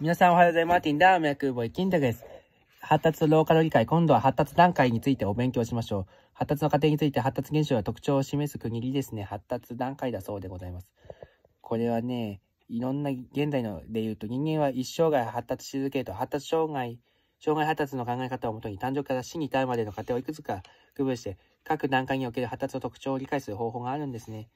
皆さんおはようございます。マーティンダームボイキン太です。発達とローカル理解、今度は発達段階についてお勉強しましょう。発達の過程について発達現象や特徴を示す区切りですね。発達段階だそうでございます。これはね、いろんな現在ので言うと人間は一生涯発達し続けると発達障害、障害発達の考え方をもとに誕生から死に至るまでの過程をいくつか区分して各段階における発達の特徴を理解する方法があるんですね。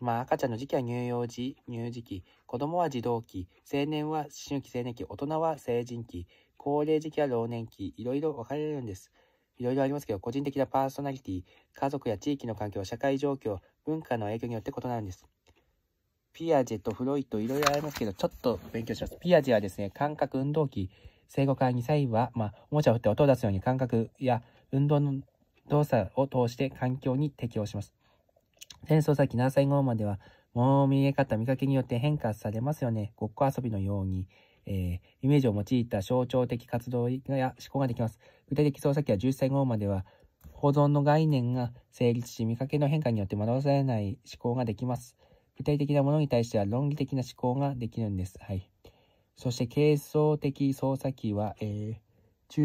まあ、赤ちゃんの時期は乳幼児、乳児期、子供は児童期、青年は思春期、青年期、大人は成人期、高齢時期は老年期、いろいろ分かれるんです。いろいろありますけど、個人的なパーソナリティ、家族や地域の環境、社会状況、文化の影響によって異なるんです。ピアジェとフロイト、いろいろありますけど、ちょっと勉強します。ピアジェはですね、感覚運動器、生後から2歳は、まあ、おもちゃを振って音を出すように感覚や運動の動作を通して環境に適応します。戦争先何歳後までは、もう見え方、見かけによって変化されますよね。ごっこ遊びのように、えー、イメージを用いた象徴的活動や思考ができます。具体的操作機は1 0歳後までは、保存の概念が成立し、見かけの変化によって惑わされない思考ができます。具体的なものに対しては論理的な思考ができるんです。はい。そして、形相的操作機は、えー、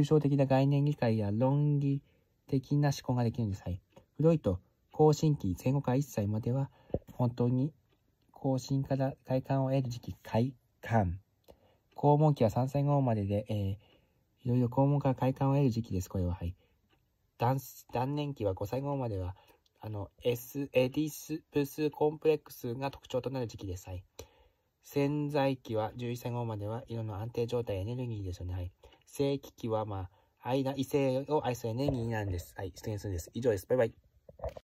抽象的な概念理解や論理的な思考ができるんです。はい。フロイト、更新期前後から1歳までは、本当に更新から快感を得る時期、快感。肛門期は3歳後までで、えー、いろいろ肛門から快感を得る時期です、これは。はい。断断念期は5歳後までは、あの、エスエディスプスコンプレックスが特徴となる時期です。はい。潜在期は11歳後までは色の安定状態、エネルギーですよね。はい。正規期は、まあ、間、異性を愛するエネルギーなんです。はい。失礼するんです。以上です。バイバイ。